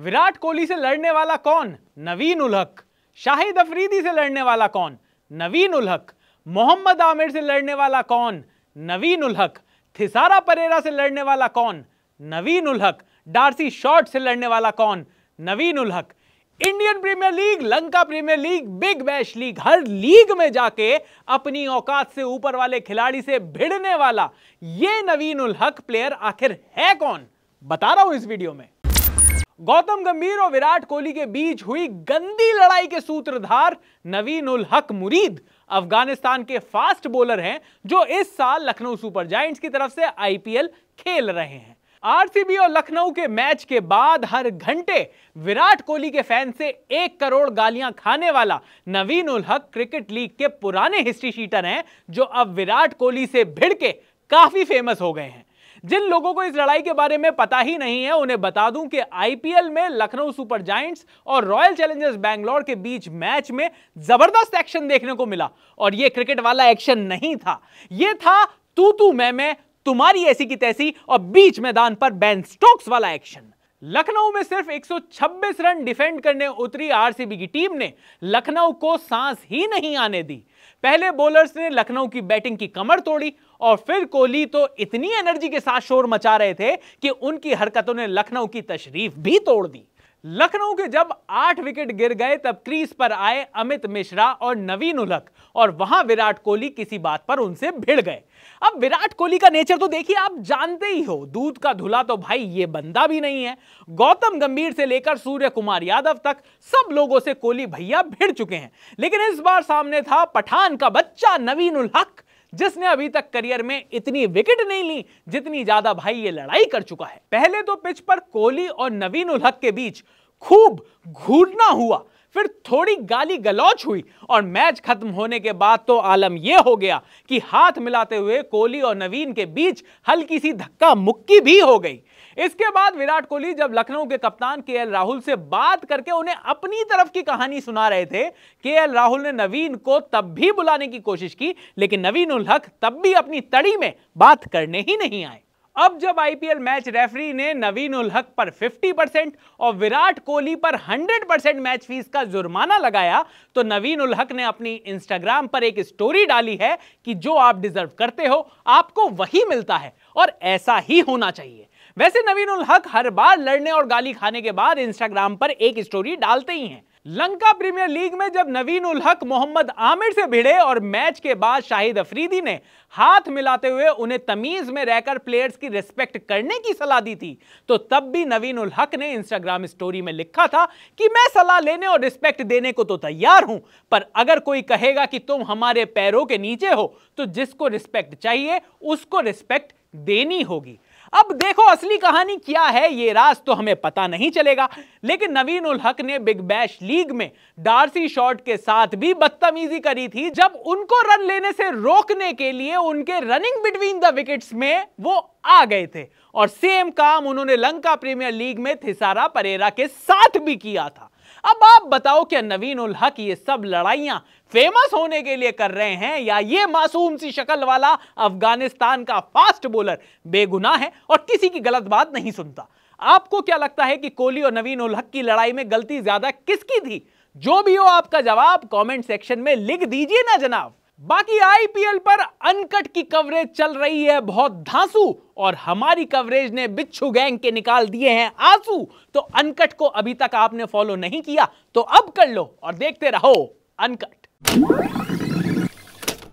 विराट कोहली से लड़ने वाला कौन नवीन उलहक शाहिद अफरीदी से लड़ने वाला कौन नवीन उलहक मोहम्मद आमिर से लड़ने वाला कौन नवीन उलहक थिसारा परेरा से लड़ने वाला कौन नवीन उलहक डार्सी शॉर्ट से लड़ने वाला कौन Naveen Ulhaq Indian premier league Lanka premier league big bash league हर लीग में जाके अपनी औकात से ऊपर वाले खिलाड़ी से भिड़ने वाला ये नवीन उलहक प्लेयर आखिर है कौन बता रहा हूं इस वीडियो में गौतम गंभीर और विराट कोहली के बीच हुई गंदी लड़ाई के सूत्रधार नवीन उल हक मुरीद अफगानिस्तान के फास्ट बॉलर हैं जो इस साल लखनऊ सुपर जाइंट्स की तरफ से आईपीएल खेल रहे हैं आरसीबी और लखनऊ के मैच के बाद हर घंटे विराट कोहली के फैन से एक करोड़ गालियां खाने वाला नवीन उल हक क्रिकेट लीग के पुराने हिस्ट्री शीटर हैं जो अब विराट कोहली से भिड़ के काफी फेमस हो गए हैं जिन लोगों को इस लड़ाई के बारे में पता ही नहीं है उन्हें बता दूं कि आईपीएल में लखनऊ सुपर जाइंट्स और रॉयल चैलेंजर्स बैंगलोर के बीच मैच में जबरदस्त एक्शन देखने को मिला और यह क्रिकेट वाला एक्शन नहीं था यह था तू तू मैं मैं तुम्हारी ऐसी की तैसी और बीच मैदान पर बैन स्टोक्स वाला एक्शन लखनऊ में सिर्फ 126 रन डिफेंड करने उतरी आरसीबी की टीम ने लखनऊ को सांस ही नहीं आने दी पहले बॉलर्स ने लखनऊ की बैटिंग की कमर तोड़ी और फिर कोहली तो इतनी एनर्जी के साथ शोर मचा रहे थे कि उनकी हरकतों ने लखनऊ की तशरीफ भी तोड़ दी लखनऊ के जब आठ विकेट गिर गए तब क्रीज पर आए अमित मिश्रा और नवीन उलक और वहां विराट कोहली किसी बात पर उनसे भिड़ गए अब विराट कोहली का नेचर तो देखिए आप जानते ही हो दूध का धुला तो भाई ये बंदा भी नहीं है गौतम गंभीर से लेकर सूर्य कुमार यादव तक सब लोगों से कोहली भैया भिड़ चुके हैं लेकिन इस बार सामने था पठान का बच्चा नवीन उलहक जिसने अभी तक करियर में इतनी विकेट नहीं ली जितनी ज्यादा भाई ये लड़ाई कर चुका है पहले तो पिच पर कोहली और नवीन उलहक के बीच खूब घूरना हुआ फिर थोड़ी गाली गलौच हुई और मैच खत्म होने के बाद तो आलम यह हो गया कि हाथ मिलाते हुए कोहली और नवीन के बीच हल्की सी धक्का मुक्की भी हो गई इसके बाद विराट कोहली जब लखनऊ के कप्तान के एल राहुल से बात करके उन्हें अपनी तरफ की कहानी सुना रहे थे के एल राहुल ने नवीन को तब भी बुलाने की कोशिश की लेकिन नवीन उल हक तब भी अपनी तड़ी में बात करने ही नहीं आए अब जब आईपीएल मैच रेफरी ने नवीन उल हक पर 50 परसेंट और विराट कोहली पर 100 परसेंट मैच फीस का जुर्माना लगाया तो नवीन उल हक ने अपनी इंस्टाग्राम पर एक स्टोरी डाली है कि जो आप डिजर्व करते हो आपको वही मिलता है और ऐसा ही होना चाहिए वैसे नवीन उल हक हर बार लड़ने और गाली खाने के बाद इंस्टाग्राम पर एक स्टोरी डालते ही हैं लंका प्रीमियर लीग में जब नवीन उल हक मोहम्मद आमिर से भिड़े और मैच के बाद शाहिद अफरीदी ने हाथ मिलाते हुए उन्हें तमीज में रहकर प्लेयर्स की रिस्पेक्ट करने की सलाह दी थी तो तब भी नवीन उल हक ने इंस्टाग्राम स्टोरी में लिखा था कि मैं सलाह लेने और रिस्पेक्ट देने को तो तैयार हूं पर अगर कोई कहेगा कि तुम हमारे पैरों के नीचे हो तो जिसको रिस्पेक्ट चाहिए उसको रिस्पेक्ट देनी होगी अब देखो असली कहानी क्या है ये राज तो हमें पता नहीं चलेगा लेकिन नवीन उल हक ने बिग बैश लीग में डार्सी शॉट के साथ भी बदतमीजी करी थी जब उनको रन लेने से रोकने के लिए उनके रनिंग बिटवीन द विकेट्स में वो आ गए थे और सेम काम उन्होंने लंका प्रीमियर लीग में थिसारा परेरा के साथ भी किया था अब आप बताओ कि नवीन उल हक ये सब लड़ाइयां फेमस होने के लिए कर रहे हैं या ये मासूम सी शक्ल वाला अफगानिस्तान का फास्ट बोलर बेगुनाह है और किसी की गलत बात नहीं सुनता आपको क्या लगता है कि कोहली और नवीन उल हक की लड़ाई में गलती ज्यादा किसकी थी जो भी हो आपका जवाब कमेंट सेक्शन में लिख दीजिए ना जनाब बाकी आईपीएल पर अनकट की कवरेज चल रही है बहुत धांसू और हमारी कवरेज ने बिच्छू गैंग के निकाल दिए हैं आंसू तो अनकट को अभी तक आपने फॉलो नहीं किया तो अब कर लो और देखते रहो अनकट